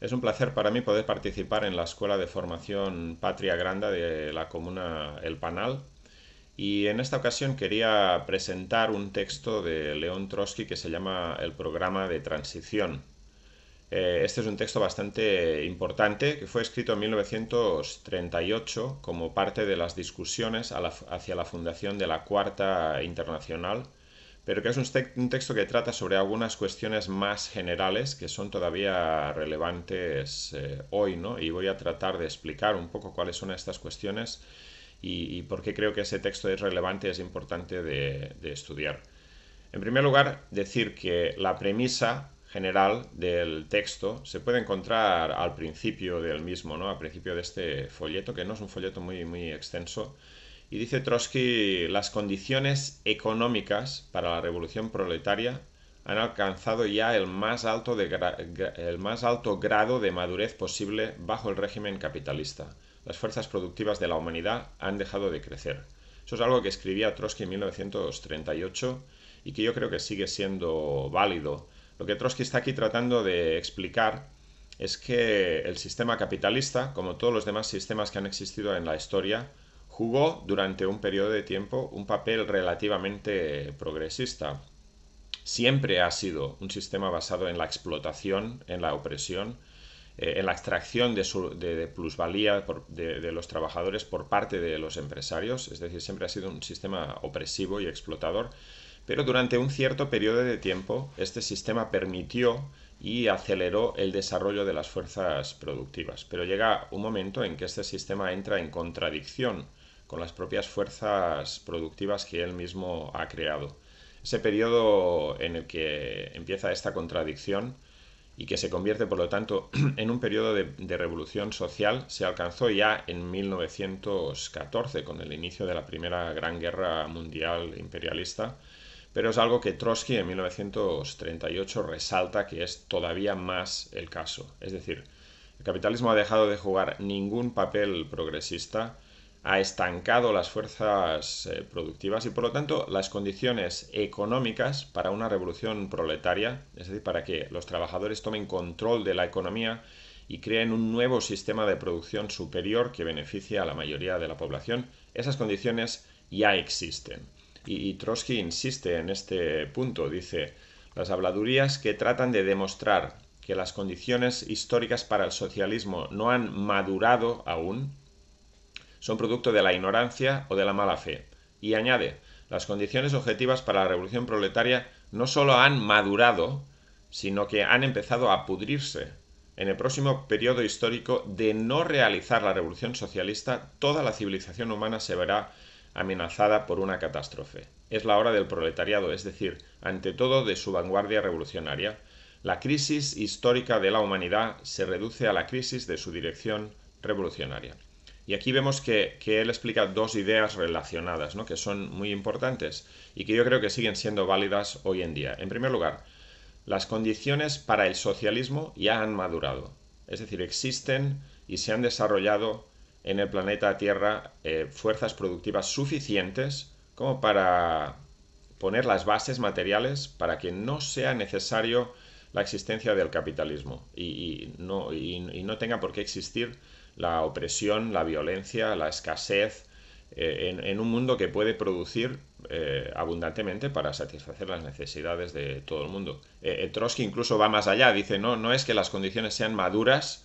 Es un placer para mí poder participar en la Escuela de Formación Patria Grande de la comuna El Panal. Y en esta ocasión quería presentar un texto de León Trotsky que se llama El programa de transición. Eh, este es un texto bastante importante que fue escrito en 1938 como parte de las discusiones hacia la fundación de la Cuarta Internacional pero que es un, texto que trata sobre algunas cuestiones más generales que son todavía relevantes eh, hoy, ¿no? Y voy a tratar de explicar un poco cuáles son estas cuestiones y, por qué creo que ese texto es relevante y es importante de, estudiar. En primer lugar, decir que la premisa general del texto se puede encontrar al principio del mismo, ¿no? Al principio de este folleto, que no es un folleto muy extenso, y dice Trotsky, las condiciones económicas para la revolución proletaria han alcanzado ya el más alto, el más alto grado de madurez posible bajo el régimen capitalista. Las fuerzas productivas de la humanidad han dejado de crecer. Eso es algo que escribía Trotsky en 1938 y que yo creo que sigue siendo válido. Lo que Trotsky está aquí tratando de explicar es que el sistema capitalista, como todos los demás sistemas que han existido en la historia, jugó durante un periodo de tiempo un papel relativamente progresista. Siempre ha sido un sistema basado en la explotación, en la opresión, eh, en la extracción de, plusvalía de, de los trabajadores por parte de los empresarios, es decir, siempre ha sido un sistema opresivo y explotador, pero durante un cierto periodo de tiempo este sistema permitió y aceleró el desarrollo de las fuerzas productivas. Pero llega un momento en que este sistema entra en contradicción con las propias fuerzas productivas que él mismo ha creado. Ese periodo en el que empieza esta contradicción y que se convierte, por lo tanto, en un periodo de, revolución social, se alcanzó ya en 1914, con el inicio de la primera Gran Guerra Mundial Imperialista, pero es algo que Trotsky en 1938 resalta que es todavía más el caso. Es decir, el capitalismo ha dejado de jugar ningún papel progresista ha estancado las fuerzas eh, productivas y por lo tanto las condiciones económicas para una revolución proletaria, es decir, para que los trabajadores tomen control de la economía y creen un nuevo sistema de producción superior que beneficie a la mayoría de la población, esas condiciones ya existen. y Trotsky insiste en este punto, dice, las habladurías que tratan de demostrar que las condiciones históricas para el socialismo no han madurado aún, son producto de la ignorancia o de la mala fe. Y añade, las condiciones objetivas para la revolución proletaria no solo han madurado, sino que han empezado a pudrirse. En el próximo periodo histórico de no realizar la revolución socialista, toda la civilización humana se verá amenazada por una catástrofe. Es la hora del proletariado, es decir, ante todo de su vanguardia revolucionaria. La crisis histórica de la humanidad se reduce a la crisis de su dirección revolucionaria. Y aquí vemos que, él explica dos ideas relacionadas, ¿no? que son muy importantes y que yo creo que siguen siendo válidas hoy en día. En primer lugar, las condiciones para el socialismo ya han madurado, es decir, existen y se han desarrollado en el planeta Tierra eh, fuerzas productivas suficientes como para poner las bases materiales para que no sea necesario la existencia del capitalismo y, no, y no tenga por qué existir la opresión, la violencia, la escasez, eh, en, un mundo que puede producir eh, abundantemente para satisfacer las necesidades de todo el mundo. Eh, Trotsky incluso va más allá, dice, no, no es que las condiciones sean maduras,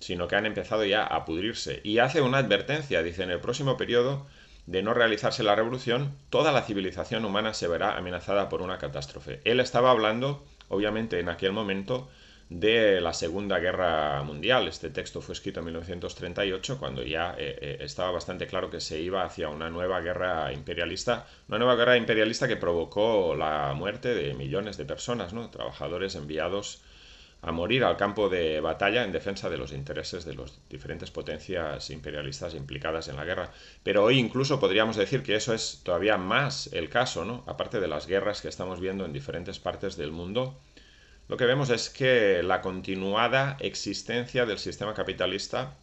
sino que han empezado ya a pudrirse. Y hace una advertencia, dice, en el próximo periodo de no realizarse la revolución, toda la civilización humana se verá amenazada por una catástrofe. Él estaba hablando, obviamente, en aquel momento, de la Segunda Guerra Mundial. Este texto fue escrito en 1938, cuando ya eh, eh, estaba bastante claro que se iba hacia una nueva guerra imperialista, una nueva guerra imperialista que provocó la muerte de millones de personas, ¿no? trabajadores enviados a morir al campo de batalla en defensa de los intereses de las diferentes potencias imperialistas implicadas en la guerra. Pero hoy incluso podríamos decir que eso es todavía más el caso, ¿no? Aparte de las guerras que estamos viendo en diferentes partes del mundo, lo que vemos es que la continuada existencia del sistema capitalista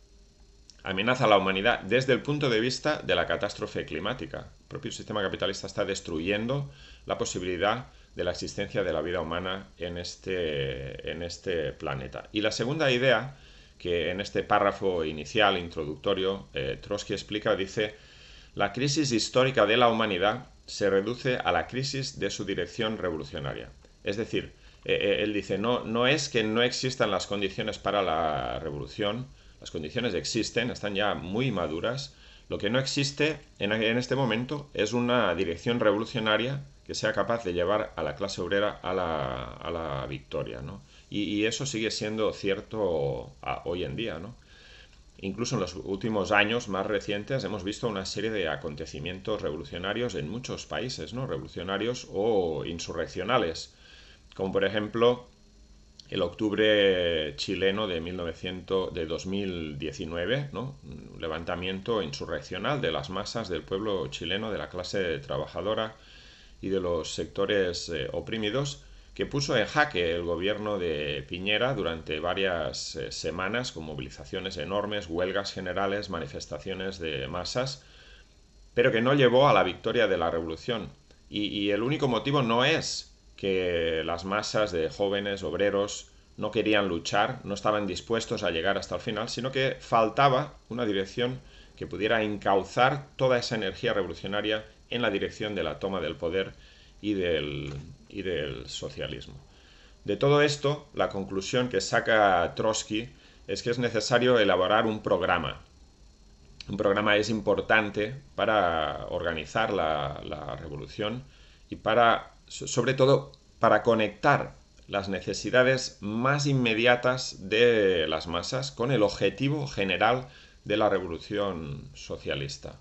amenaza a la humanidad desde el punto de vista de la catástrofe climática. El propio sistema capitalista está destruyendo la posibilidad de la existencia de la vida humana en este, en este planeta. Y la segunda idea que en este párrafo inicial, introductorio, eh, Trotsky explica, dice, la crisis histórica de la humanidad se reduce a la crisis de su dirección revolucionaria. Es decir, eh, eh, él dice, no, no es que no existan las condiciones para la revolución, las condiciones existen, están ya muy maduras. Lo que no existe en, este momento es una dirección revolucionaria que sea capaz de llevar a la clase obrera a la, victoria, Y, eso sigue siendo cierto hoy en día, Incluso en los últimos años más recientes hemos visto una serie de acontecimientos revolucionarios en muchos países, ¿no? Revolucionarios o insurreccionales, como por ejemplo el octubre chileno de, de 2019, un levantamiento insurreccional de las masas del pueblo chileno, de la clase trabajadora y de los sectores eh, oprimidos, que puso en jaque el gobierno de Piñera durante varias eh, semanas con movilizaciones enormes, huelgas generales, manifestaciones de masas, pero que no llevó a la victoria de la revolución. y el único motivo no es que las masas de jóvenes obreros no querían luchar, no estaban dispuestos a llegar hasta el final, sino que faltaba una dirección que pudiera encauzar toda esa energía revolucionaria en la dirección de la toma del poder y del, y del socialismo. De todo esto, la conclusión que saca Trotsky es que es necesario elaborar un programa. Un programa es importante para organizar la, la revolución y para sobre todo para conectar las necesidades más inmediatas de las masas con el objetivo general de la revolución socialista.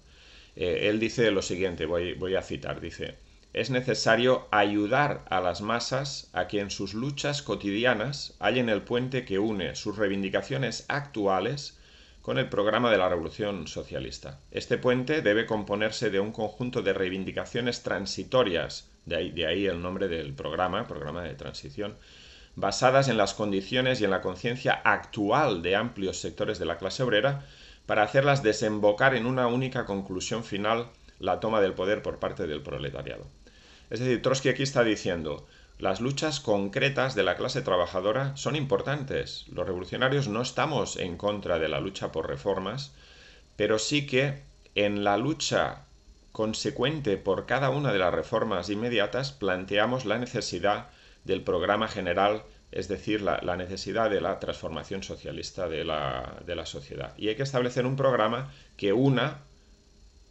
Eh, él dice lo siguiente, voy, voy a citar, dice, es necesario ayudar a las masas a que en sus luchas cotidianas hallen el puente que une sus reivindicaciones actuales con el programa de la Revolución Socialista. Este puente debe componerse de un conjunto de reivindicaciones transitorias de ahí, el nombre del programa, programa de transición, basadas en las condiciones y en la conciencia actual de amplios sectores de la clase obrera, para hacerlas desembocar en una única conclusión final, la toma del poder por parte del proletariado. Es decir, Trotsky aquí está diciendo, las luchas concretas de la clase trabajadora son importantes. Los revolucionarios no estamos en contra de la lucha por reformas, pero sí que en la lucha consecuente por cada una de las reformas inmediatas, planteamos la necesidad del programa general, es decir, la, necesidad de la transformación socialista de la sociedad. Y hay que establecer un programa que una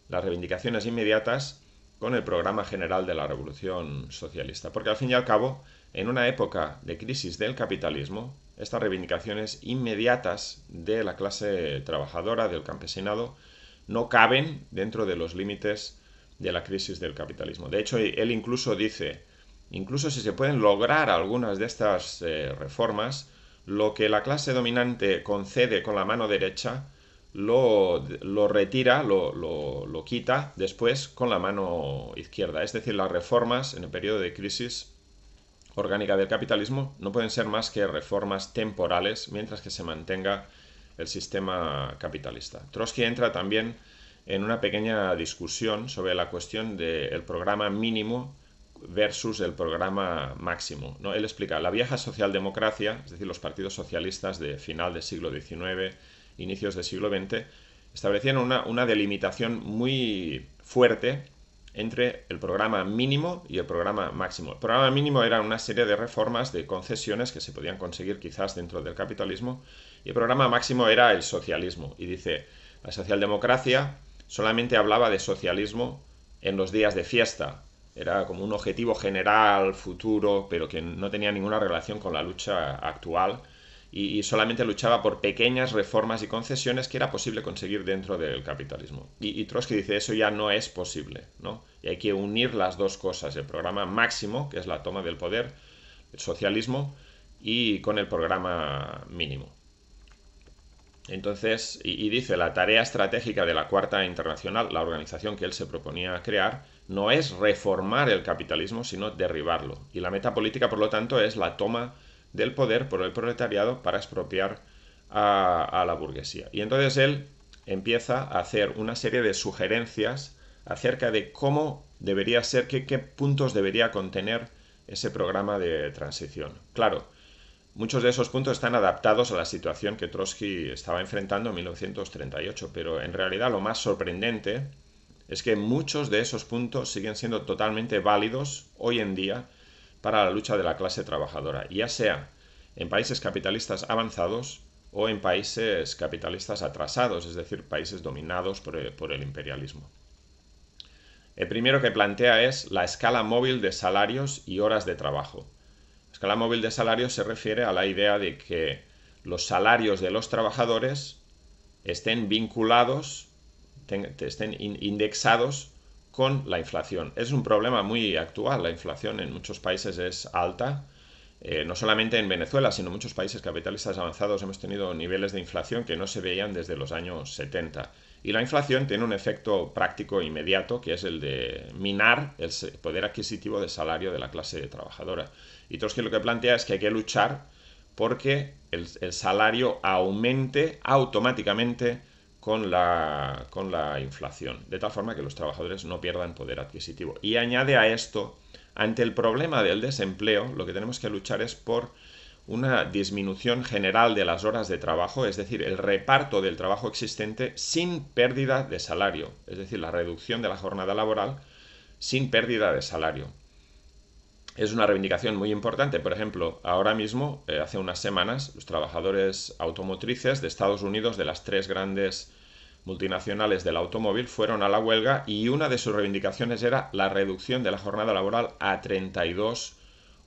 las reivindicaciones inmediatas con el programa general de la revolución socialista. Porque al fin y al cabo, en una época de crisis del capitalismo, estas reivindicaciones inmediatas de la clase trabajadora, del campesinado, no caben dentro de los límites de la crisis del capitalismo. De hecho, él incluso dice, incluso si se pueden lograr algunas de estas eh, reformas, lo que la clase dominante concede con la mano derecha, lo, lo retira, lo, lo, lo quita después con la mano izquierda. Es decir, las reformas en el periodo de crisis orgánica del capitalismo no pueden ser más que reformas temporales mientras que se mantenga el sistema capitalista. Trotsky entra también en una pequeña discusión sobre la cuestión del programa mínimo versus el programa máximo. ¿no? Él explica, la vieja socialdemocracia, es decir, los partidos socialistas de final del siglo XIX, inicios del siglo XX, establecían una, una delimitación muy fuerte entre el programa mínimo y el programa máximo. El programa mínimo era una serie de reformas, de concesiones que se podían conseguir quizás dentro del capitalismo, y el programa máximo era el socialismo. Y dice, la socialdemocracia solamente hablaba de socialismo en los días de fiesta. Era como un objetivo general, futuro, pero que no tenía ninguna relación con la lucha actual y, solamente luchaba por pequeñas reformas y concesiones que era posible conseguir dentro del capitalismo. Y, Trotsky dice, eso ya no es posible, ¿no? Y hay que unir las dos cosas, el programa máximo, que es la toma del poder, el socialismo, y con el programa mínimo. Entonces, y, y dice, la tarea estratégica de la Cuarta Internacional, la organización que él se proponía crear, no es reformar el capitalismo, sino derribarlo. Y la meta política, por lo tanto, es la toma del poder por el proletariado para expropiar a, la burguesía. Y entonces él empieza a hacer una serie de sugerencias acerca de cómo debería ser, qué, qué puntos debería contener ese programa de transición. Claro, Muchos de esos puntos están adaptados a la situación que Trotsky estaba enfrentando en 1938, pero en realidad lo más sorprendente es que muchos de esos puntos siguen siendo totalmente válidos hoy en día para la lucha de la clase trabajadora, ya sea en países capitalistas avanzados o en países capitalistas atrasados, es decir, países dominados por el, imperialismo. El primero que plantea es la escala móvil de salarios y horas de trabajo. La escala móvil de salarios se refiere a la idea de que los salarios de los trabajadores estén vinculados, estén indexados con la inflación. Es un problema muy actual. La inflación en muchos países es alta. Eh, no solamente en Venezuela, sino en muchos países capitalistas avanzados hemos tenido niveles de inflación que no se veían desde los años 70. Y la inflación tiene un efecto práctico inmediato, que es el de minar el poder adquisitivo de salario de la clase trabajadora. Y Trotsky lo que plantea es que hay que luchar porque el salario aumente automáticamente con la, con la inflación, de tal forma que los trabajadores no pierdan poder adquisitivo. Y añade a esto, ante el problema del desempleo, lo que tenemos que luchar es por una disminución general de las horas de trabajo, es decir, el reparto del trabajo existente sin pérdida de salario, es decir, la reducción de la jornada laboral sin pérdida de salario. Es una reivindicación muy importante. Por ejemplo, ahora mismo, eh, hace unas semanas, los trabajadores automotrices de Estados Unidos, de las tres grandes multinacionales del automóvil fueron a la huelga y una de sus reivindicaciones era la reducción de la jornada laboral a 32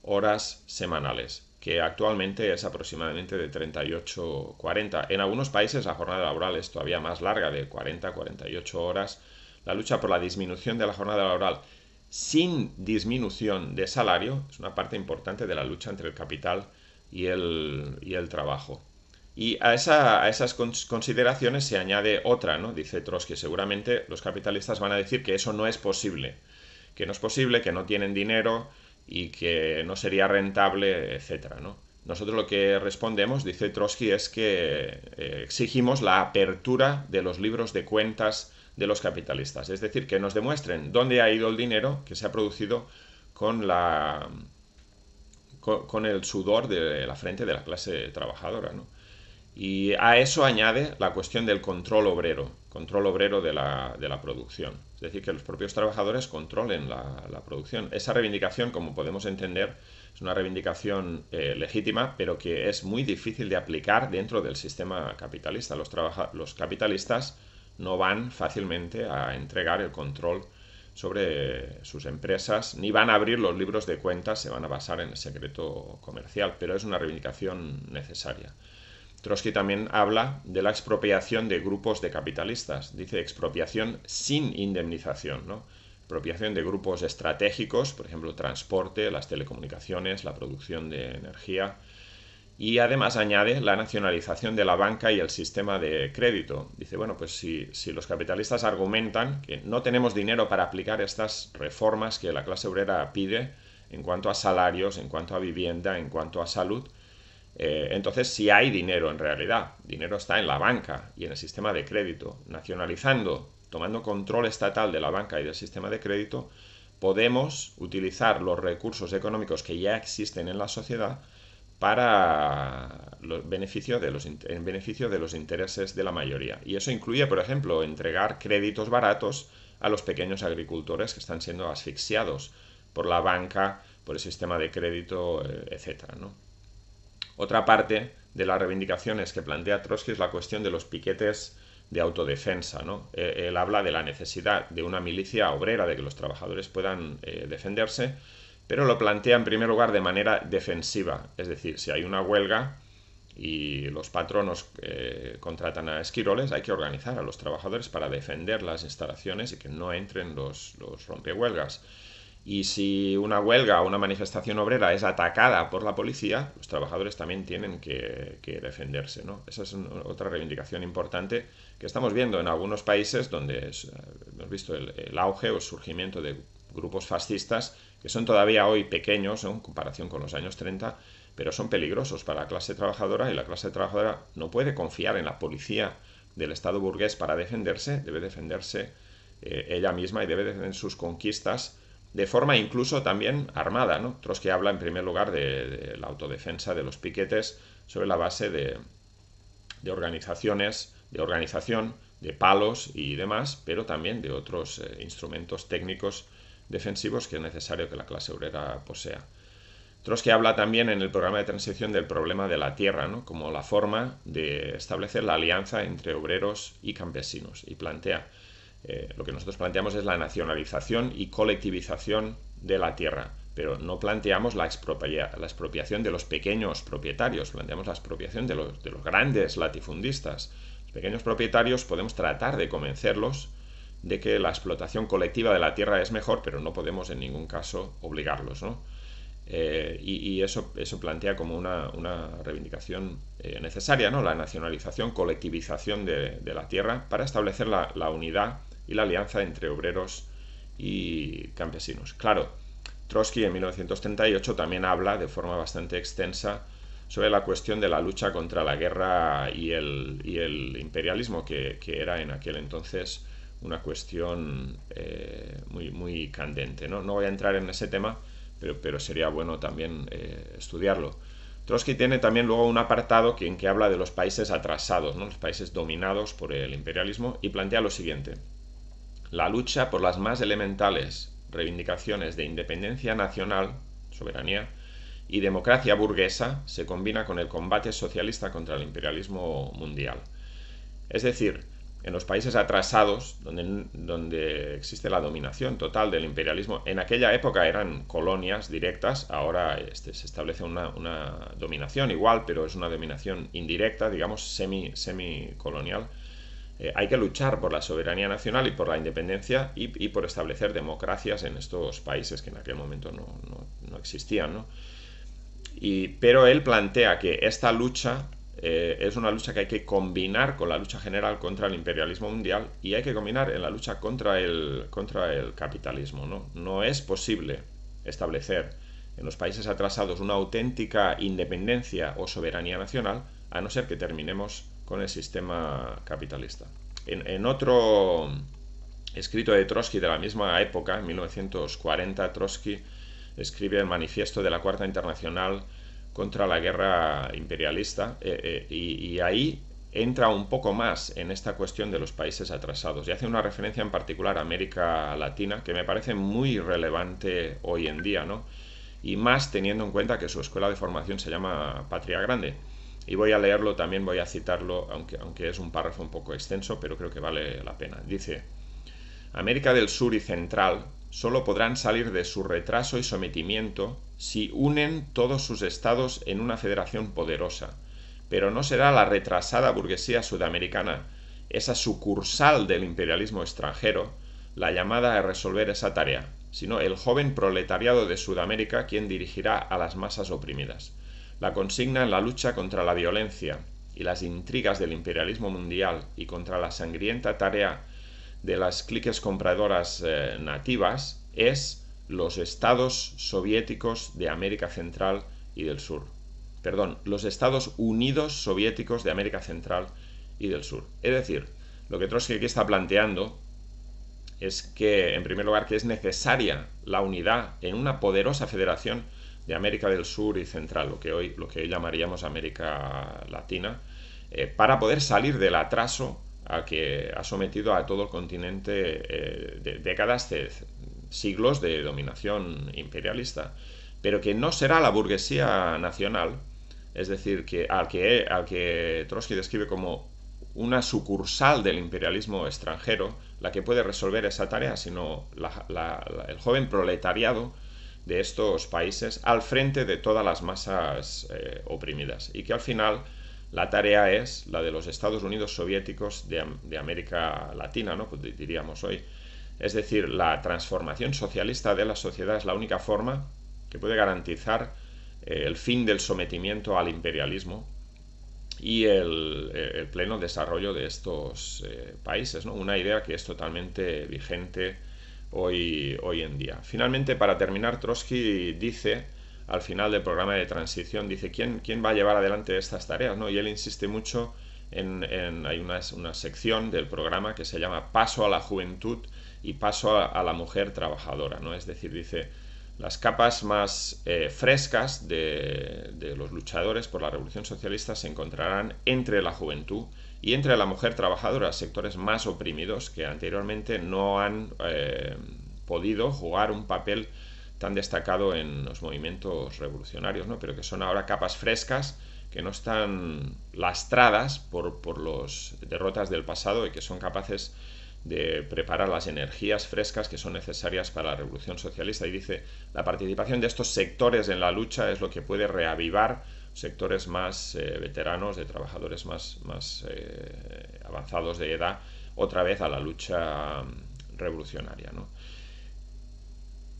horas semanales, que actualmente es aproximadamente de 38-40. En algunos países la jornada laboral es todavía más larga, de 40-48 horas. La lucha por la disminución de la jornada laboral sin disminución de salario es una parte importante de la lucha entre el capital y el, y el trabajo. Y a, esas consideraciones se añade otra, ¿no? Dice Trotsky, seguramente los capitalistas van a decir que eso no es posible, que no es posible, que no tienen dinero y que no sería rentable, etcétera, ¿no? Nosotros lo que respondemos, dice Trotsky, es que eh, exigimos la apertura de los libros de cuentas de los capitalistas. Es decir, que nos demuestren dónde ha ido el dinero que se ha producido con, la, con el sudor de la frente de la clase trabajadora. ¿no? Y a eso añade la cuestión del control obrero, control obrero de la, de la producción. Es decir, que los propios trabajadores controlen la, producción. Esa reivindicación, como podemos entender, es una reivindicación eh, legítima, pero que es muy difícil de aplicar dentro del sistema capitalista. Los, los capitalistas no van fácilmente a entregar el control sobre sus empresas, ni van a abrir los libros de cuentas, se van a basar en el secreto comercial, pero es una reivindicación necesaria. Trotsky también habla de la expropiación de grupos de capitalistas, dice expropiación sin indemnización, ¿no? expropiación de grupos estratégicos, por ejemplo, transporte, las telecomunicaciones, la producción de energía, y además añade la nacionalización de la banca y el sistema de crédito. Dice, bueno, pues si, si, los capitalistas argumentan que no tenemos dinero para aplicar estas reformas que la clase obrera pide en cuanto a salarios, en cuanto a vivienda, en cuanto a salud, eh, entonces, si hay dinero en realidad, dinero está en la banca y en el sistema de crédito. Nacionalizando, tomando control estatal de la banca y del sistema de crédito, podemos utilizar los recursos económicos que ya existen en la sociedad para los los, en beneficio de los intereses de la mayoría. Y eso incluye, por ejemplo, entregar créditos baratos a los pequeños agricultores que están siendo asfixiados por la banca, por el sistema de crédito, eh, etc. Otra parte de las reivindicaciones que plantea Trotsky es la cuestión de los piquetes de autodefensa. ¿no? E, él habla de la necesidad de una milicia obrera, de que los trabajadores puedan eh, defenderse, pero lo plantea en primer lugar de manera defensiva. Es decir, si hay una huelga y los patronos eh, contratan a esquiroles, hay que organizar a los trabajadores para defender las instalaciones y que no entren los rompehuelgas. Y si una huelga o una manifestación obrera es atacada por la policía, los trabajadores también tienen que, defenderse. Esa es otra reivindicación importante que estamos viendo en algunos países donde eh, hemos visto el, auge o el surgimiento de grupos fascistas que son todavía hoy pequeños ¿eh? en comparación con los años 30, pero son peligrosos para la clase trabajadora y la clase trabajadora no puede confiar en la policía del Estado burgués para defenderse, debe defenderse eh, ella misma y debe defender sus conquistas de forma incluso también armada. ¿no? Trotsky habla en primer lugar de, la autodefensa de los piquetes sobre la base de, de, organizaciones, de organización, de palos y demás, pero también de otros eh, instrumentos técnicos defensivos que es necesario que la clase obrera posea. Trotsky habla también en el programa de transición del problema de la tierra, ¿no? como la forma de establecer la alianza entre obreros y campesinos, y plantea eh, lo que nosotros planteamos es la nacionalización y colectivización de la tierra, pero no planteamos la, expropiación de los pequeños propietarios, planteamos la expropiación de los, grandes latifundistas. Los pequeños propietarios podemos tratar de convencerlos de que la explotación colectiva de la tierra es mejor, pero no podemos en ningún caso obligarlos. Eh, y, eso, eso, plantea como una, reivindicación eh, necesaria, ¿no? la nacionalización, colectivización de, la tierra para establecer la, la unidad y la alianza entre obreros y campesinos. Claro, Trotsky en 1938 también habla de forma bastante extensa sobre la cuestión de la lucha contra la guerra y el, imperialismo, que, era en aquel entonces una cuestión eh, muy, candente. ¿no? voy a entrar en ese tema, pero, sería bueno también eh, estudiarlo. Trotsky tiene también luego un apartado en que habla de los países atrasados, los países dominados por el imperialismo, y plantea lo siguiente la lucha por las más elementales reivindicaciones de independencia nacional, soberanía, y democracia burguesa se combina con el combate socialista contra el imperialismo mundial. Es decir, en los países atrasados, donde, existe la dominación total del imperialismo, en aquella época eran colonias directas, ahora este, se establece una, dominación igual, pero es una dominación indirecta, digamos, semi, colonial eh, hay que luchar por la soberanía nacional y por la independencia y, por establecer democracias en estos países que en aquel momento no, existían. ¿no? pero él plantea que esta lucha eh, es una lucha que hay que combinar con la lucha general contra el imperialismo mundial y hay que combinar en la lucha contra el, contra el capitalismo. ¿no? no es posible establecer en los países atrasados una auténtica independencia o soberanía nacional a no ser que terminemos con el sistema capitalista. En, otro escrito de Trotsky de la misma época, en 1940, Trotsky escribe el manifiesto de la Cuarta Internacional contra la guerra imperialista eh, eh, y, y, ahí entra un poco más en esta cuestión de los países atrasados y hace una referencia en particular a América Latina que me parece muy relevante hoy en día, ¿no? Y más teniendo en cuenta que su escuela de formación se llama Patria Grande y voy a leerlo también, voy a citarlo, aunque, aunque es un párrafo un poco extenso, pero creo que vale la pena. Dice, América del Sur y Central solo podrán salir de su retraso y sometimiento si unen todos sus estados en una federación poderosa, pero no será la retrasada burguesía sudamericana, esa sucursal del imperialismo extranjero, la llamada a resolver esa tarea, sino el joven proletariado de Sudamérica quien dirigirá a las masas oprimidas. La consigna en la lucha contra la violencia y las intrigas del imperialismo mundial y contra la sangrienta tarea de las cliques compradoras eh, nativas es los estados soviéticos de América Central y del Sur. Perdón, los Estados Unidos Soviéticos de América Central y del Sur. Es decir, lo que Trotsky aquí está planteando es que, en primer lugar, que es necesaria la unidad en una poderosa federación de América del Sur y Central, lo que hoy, lo que llamaríamos América Latina, eh, para poder salir del atraso a que ha sometido a todo el continente eh, de décadas, siglos de dominación imperialista, pero que no será la burguesía nacional, es decir, que al que, que Trotsky describe como una sucursal del imperialismo extranjero, la que puede resolver esa tarea, sino el joven proletariado de estos países al frente de todas las masas eh, oprimidas y que al final la tarea es la de los Estados Unidos soviéticos de, América Latina, ¿no? Pues diríamos hoy. Es decir, la transformación socialista de la sociedad es la única forma que puede garantizar eh, el fin del sometimiento al imperialismo y el, eh, pleno desarrollo de estos países. ¿no? Una idea que es totalmente vigente hoy, hoy en día. Finalmente, para terminar, Trotsky dice, al final del programa de transición, dice, ¿quién, quién va a llevar adelante estas tareas? ¿No? Y él insiste mucho en, hay una, sección del programa que se llama Paso a la Juventud y Paso a, la Mujer Trabajadora, ¿no? Es decir, dice, las capas más eh, frescas de, de los luchadores por la Revolución Socialista se encontrarán entre la juventud y entre la mujer trabajadora, sectores más oprimidos que anteriormente no han eh, podido jugar un papel tan destacado en los movimientos revolucionarios, ¿no? pero que son ahora capas frescas que no están lastradas por, por las derrotas del pasado y que son capaces de preparar las energías frescas que son necesarias para la revolución socialista. Y dice, la participación de estos sectores en la lucha es lo que puede reavivar sectores más eh, veteranos, de trabajadores más, más eh, avanzados de edad, otra vez a la lucha mm, revolucionaria. ¿no?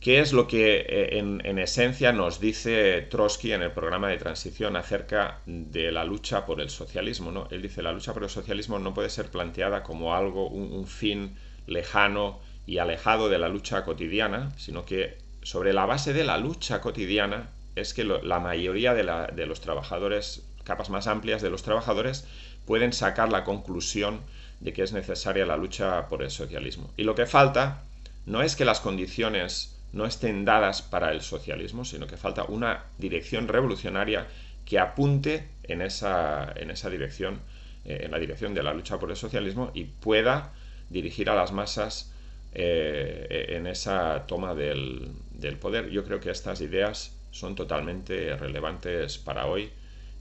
¿Qué es lo que eh, en, esencia nos dice Trotsky en el programa de transición acerca de la lucha por el socialismo? ¿no? Él dice, la lucha por el socialismo no puede ser planteada como algo, un fin lejano y alejado de la lucha cotidiana, sino que sobre la base de la lucha cotidiana es que la mayoría de, los trabajadores, capas más amplias de los trabajadores, pueden sacar la conclusión de que es necesaria la lucha por el socialismo. Y lo que falta no es que las condiciones no estén dadas para el socialismo, sino que falta una dirección revolucionaria que apunte en esa, en esa dirección, eh, en la dirección de la lucha por el socialismo y pueda dirigir a las masas eh, en esa toma del poder. Yo creo que estas ideas son totalmente relevantes para hoy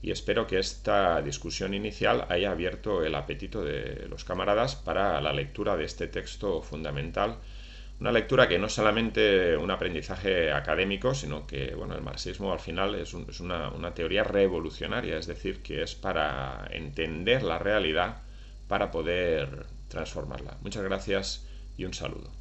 y espero que esta discusión inicial haya abierto el apetito de los camaradas para la lectura de este texto fundamental. Una lectura que no es solamente un aprendizaje académico, sino que bueno, el marxismo al final es, una, una teoría revolucionaria, es decir, que es para entender la realidad para poder transformarla. Muchas gracias y un saludo.